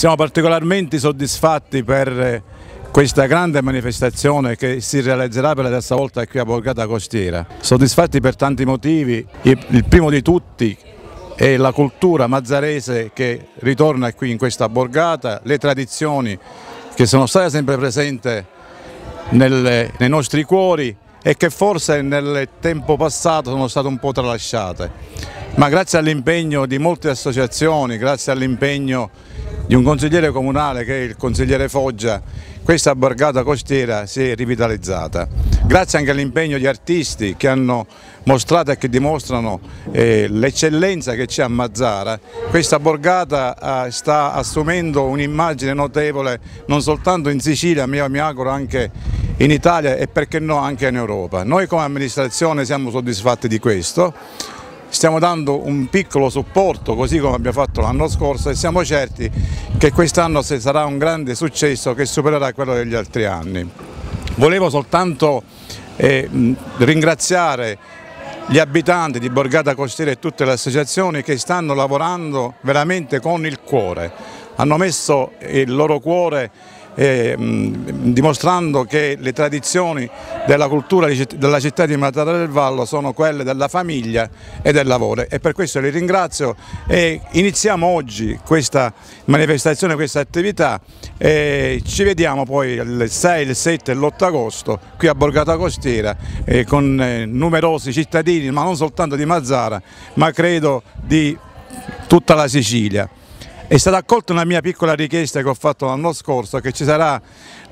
Siamo particolarmente soddisfatti per eh, questa grande manifestazione che si realizzerà per la terza volta qui a Borgata Costiera. Soddisfatti per tanti motivi, il primo di tutti è la cultura mazzarese che ritorna qui in questa borgata, le tradizioni che sono state sempre presenti nei nostri cuori e che forse nel tempo passato sono state un po' tralasciate. Ma grazie all'impegno di molte associazioni, grazie all'impegno di un consigliere comunale che è il consigliere Foggia, questa borgata costiera si è rivitalizzata. Grazie anche all'impegno di artisti che hanno mostrato e che dimostrano eh, l'eccellenza che c'è a Mazzara, questa borgata eh, sta assumendo un'immagine notevole non soltanto in Sicilia, ma mi auguro anche in Italia e perché no anche in Europa. Noi come amministrazione siamo soddisfatti di questo stiamo dando un piccolo supporto così come abbiamo fatto l'anno scorso e siamo certi che quest'anno sarà un grande successo che supererà quello degli altri anni. Volevo soltanto eh, ringraziare gli abitanti di Borgata Costiera e tutte le associazioni che stanno lavorando veramente con il cuore, hanno messo il loro cuore eh, mh, mm, dimostrando che le tradizioni della cultura di, della città di Matara del Vallo sono quelle della famiglia e del lavoro e per questo li ringrazio e iniziamo oggi questa manifestazione, questa attività e ci vediamo poi il 6, il 7 e l'8 agosto qui a Borgata Costiera eh, con eh, numerosi cittadini ma non soltanto di Mazzara ma credo di tutta la Sicilia. È stata accolta una mia piccola richiesta che ho fatto l'anno scorso che ci sarà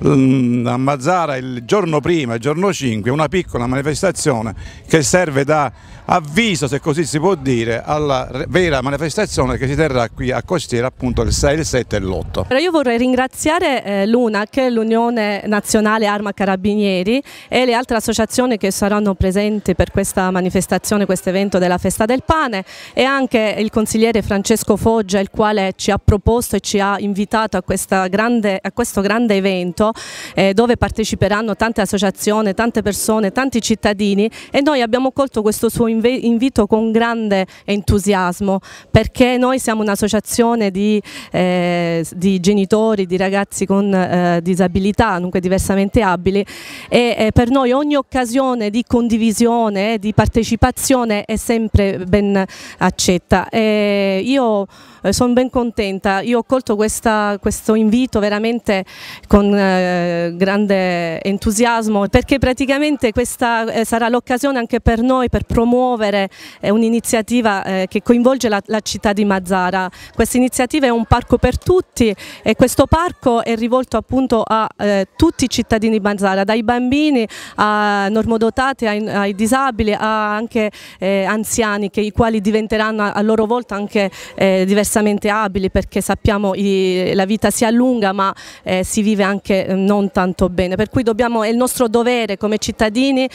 mm, a Mazzara il giorno prima, il giorno 5, una piccola manifestazione che serve da avviso, se così si può dire, alla vera manifestazione che si terrà qui a Costiera appunto il 6, il 7 e l'8. Io vorrei ringraziare eh, l'UNAC, l'Unione Nazionale Arma Carabinieri e le altre associazioni che saranno presenti per questa manifestazione, questo evento della Festa del Pane e anche il consigliere Francesco Foggia il quale ci ha proposto e ci ha invitato a, grande, a questo grande evento eh, dove parteciperanno tante associazioni, tante persone, tanti cittadini e noi abbiamo colto questo suo invito invito con grande entusiasmo perché noi siamo un'associazione di, eh, di, genitori, di ragazzi con eh, disabilità, dunque diversamente abili e eh, per noi ogni occasione di condivisione, eh, di partecipazione è sempre ben accetta. E io eh, sono ben contenta, io ho colto questa, questo invito veramente con eh, grande entusiasmo perché praticamente questa sarà l'occasione anche per noi per promuovere promuovere eh, un'iniziativa eh, che coinvolge la, città di Mazzara. Questa iniziativa è un parco per tutti e questo parco è rivolto appunto a eh, tutti i cittadini di Mazzara, dai bambini a normodotati, ai, disabili, a anche anziani che, i quali diventeranno a, loro volta anche diversamente abili perché sappiamo che la vita si allunga ma si vive anche non tanto bene. Per cui dobbiamo, è il nostro dovere come cittadini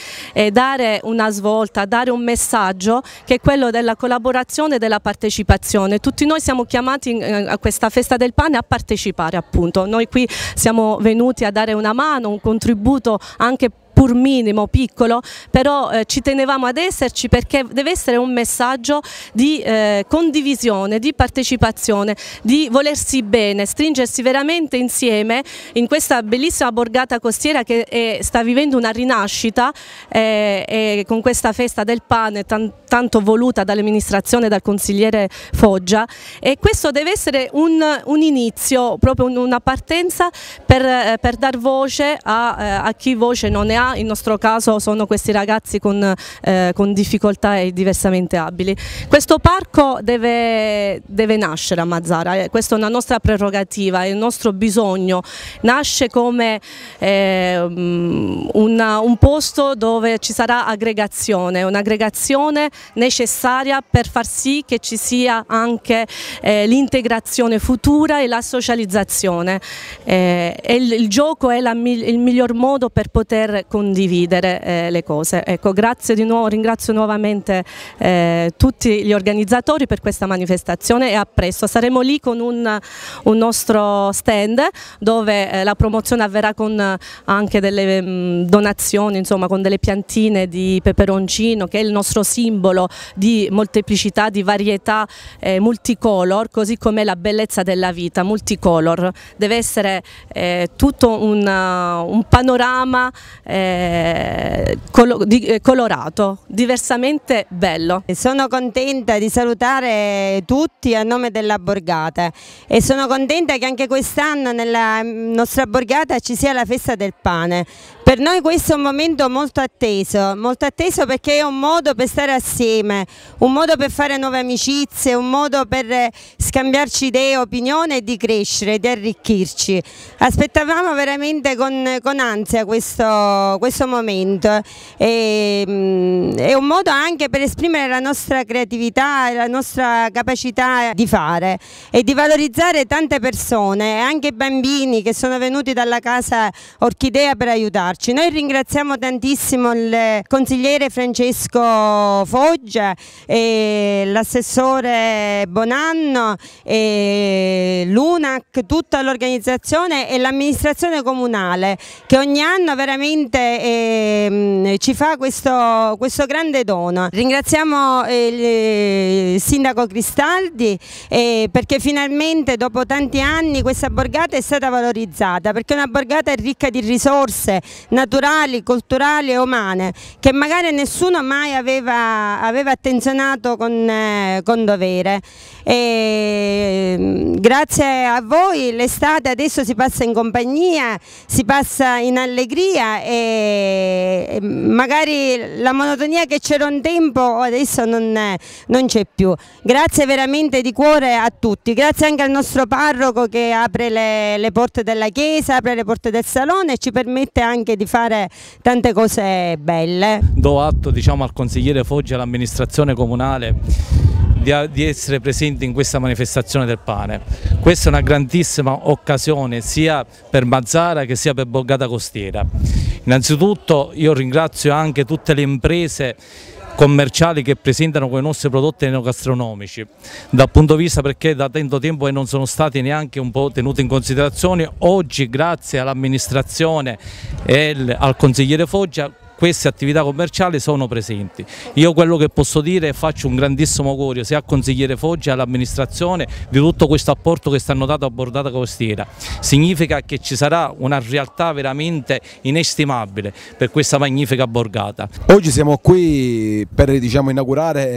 dare una svolta, dare un messaggio messaggio che è quello della collaborazione e della partecipazione. Tutti noi siamo chiamati eh, a questa festa del pane a partecipare appunto. Noi qui siamo venuti a dare una mano, un contributo anche per pur minimo, piccolo, però eh, ci tenevamo ad esserci perché deve essere un messaggio di eh, condivisione, di partecipazione, di volersi bene, stringersi veramente insieme in questa bellissima borgata costiera che è, sta vivendo una rinascita eh, con questa festa del pane tan, tanto voluta dall'amministrazione e dal consigliere Foggia e questo deve essere un, un inizio, proprio una partenza per, eh, per dar voce a, eh, a chi voce non ne ha ma il nostro caso sono questi ragazzi con, eh, con difficoltà e diversamente abili. Questo parco deve, deve nascere a Mazzara, eh, questa è una nostra prerogativa, è il nostro bisogno, nasce come eh, mm, una, un posto dove ci sarà aggregazione, un'aggregazione necessaria per far sì che ci sia anche eh, l'integrazione futura e la socializzazione. Eh, il, il, gioco è la, il miglior modo per poter continuare condividere eh, le cose. Ecco, grazie di nuovo, ringrazio nuovamente eh, tutti gli organizzatori per questa manifestazione e a presto. Saremo lì con un, un nostro stand dove eh, la promozione avverrà con eh, anche delle mh, mm, donazioni, insomma con delle piantine di peperoncino che è il nostro simbolo di molteplicità, di varietà eh, multicolor, così come la bellezza della vita, multicolor. Deve essere eh, tutto un, un panorama eh, eh, colo di, eh, colorato, diversamente bello. Sono contenta di salutare tutti a nome della Borgata e sono contenta che anche quest'anno nella nostra Borgata ci sia la festa del pane. Per noi questo è un momento molto atteso, molto atteso perché è un modo per stare assieme, un modo per fare nuove amicizie, un modo per scambiarci idee, opinione e di crescere, di arricchirci. Aspettavamo veramente con, con ansia questo, questo questo momento e, mm, è un modo anche per esprimere la nostra creatività e la nostra capacità di fare e di valorizzare tante persone, e anche i bambini che sono venuti dalla casa Orchidea per aiutarci. Noi ringraziamo tantissimo il consigliere Francesco Foggia, l'assessore Bonanno, l'UNAC, tutta l'organizzazione e l'amministrazione comunale che ogni anno veramente e mm, ci fa questo, questo grande dono. Ringraziamo eh, eh, il sindaco Cristaldi eh, perché finalmente dopo tanti anni questa borgata è stata valorizzata perché una borgata ricca di risorse naturali, culturali e umane che magari nessuno mai aveva, aveva attenzionato con, con dovere. E, mm, grazie a voi l'estate adesso si passa in compagnia, si passa in allegria e magari la monotonia che c'era un tempo adesso non, non c'è più. Grazie veramente di cuore a tutti, grazie anche al nostro parroco che apre le, le porte della chiesa, apre le porte del salone e ci permette anche di fare tante cose belle. Do atto diciamo, al consigliere Foggia e all'amministrazione comunale di, di essere presenti in questa manifestazione del pane. Questa è una grandissima occasione sia per Mazzara che sia per Borgata Costiera. Innanzitutto io ringrazio anche tutte le imprese commerciali che presentano quei nostri prodotti enogastronomici dal punto di vista perché da tanto tempo non sono stati neanche un po' tenuti in considerazione oggi grazie all'amministrazione e al consigliere Foggia queste attività commerciali sono presenti. Io quello che posso dire è faccio un grandissimo augurio sia al consigliere Foggia e all'amministrazione di tutto questo apporto che stanno dando a Bordata Costiera. Significa che ci sarà una realtà veramente inestimabile per questa magnifica borgata. Oggi siamo qui per diciamo, inaugurare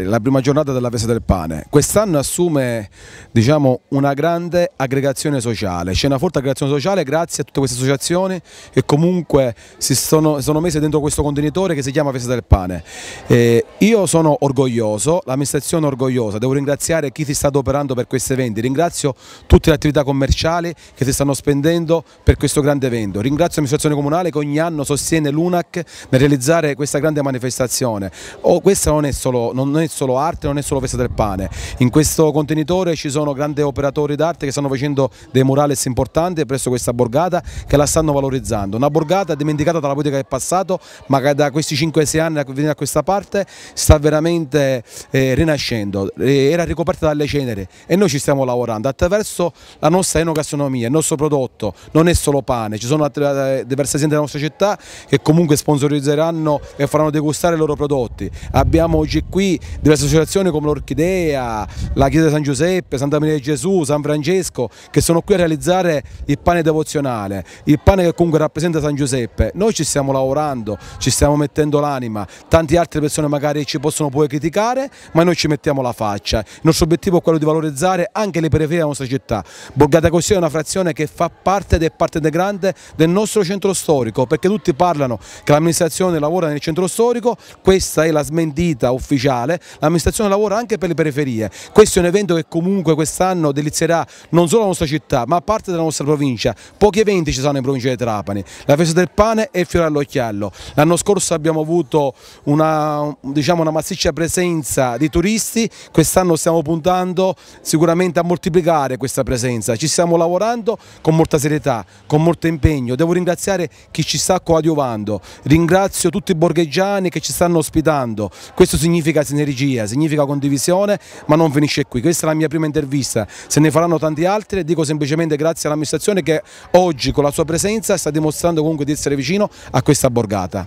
eh, la prima giornata della Vesa del Pane. Quest'anno assume diciamo, una grande aggregazione sociale, c'è una forte aggregazione sociale grazie a tutte queste associazioni che comunque si sono, sono messe mese dentro questo contenitore che si chiama Festa del Pane. Eh, io sono orgoglioso, l'amministrazione è orgogliosa, devo ringraziare chi si sta adoperando per questi eventi, ringrazio tutte le attività commerciali che si stanno spendendo per questo grande evento, ringrazio l'amministrazione comunale che ogni anno sostiene l'UNAC nel realizzare questa grande manifestazione. Oh, questa non è, solo, non è solo arte, non è solo Festa del Pane, in questo contenitore ci sono grandi operatori d'arte che stanno facendo dei murales importanti presso questa borgata che la stanno valorizzando, una borgata dimenticata dalla politica del passato passato, ma da questi 5-6 anni venendo a questa parte sta veramente eh, rinascendo, era ricoperta dalle cenere e noi ci stiamo lavorando attraverso la nostra enogastronomia, il nostro prodotto, non è solo pane, ci sono eh, diverse aziende della nostra città che comunque sponsorizzeranno e faranno degustare i loro prodotti, abbiamo oggi qui diverse associazioni come l'Orchidea, la Chiesa di San Giuseppe, Santa Maria di Gesù, San Francesco che sono qui a realizzare il pane devozionale, il pane che comunque rappresenta San Giuseppe, noi ci stiamo lavorando lavorando, ci stiamo mettendo l'anima, tante altre persone magari ci possono poi criticare, ma noi ci mettiamo la faccia. Il nostro obiettivo è quello di valorizzare anche le periferie della nostra città. Borgata Così è una frazione che fa parte ed è parte integrante del nostro centro storico, perché tutti parlano che l'amministrazione lavora nel centro storico, questa è la smentita ufficiale, l'amministrazione lavora anche per le periferie. Questo è un evento che comunque quest'anno delizierà non solo la nostra città, ma parte della nostra provincia. Pochi eventi ci saranno in provincia di Trapani. La festa del pane e il fiore all'occhiale livello. L'anno scorso abbiamo avuto una, diciamo, una massiccia presenza di turisti, quest'anno stiamo puntando sicuramente a moltiplicare questa presenza, ci stiamo lavorando con molta serietà, con molto impegno, devo ringraziare chi ci sta coadiuvando, ringrazio tutti i borgheggiani che ci stanno ospitando, questo significa sinergia, significa condivisione, ma non finisce qui, questa è la mia prima intervista, se ne faranno tante altre dico semplicemente grazie all'amministrazione che oggi con la sua presenza sta dimostrando comunque di essere vicino a questa borgheggiana allargata.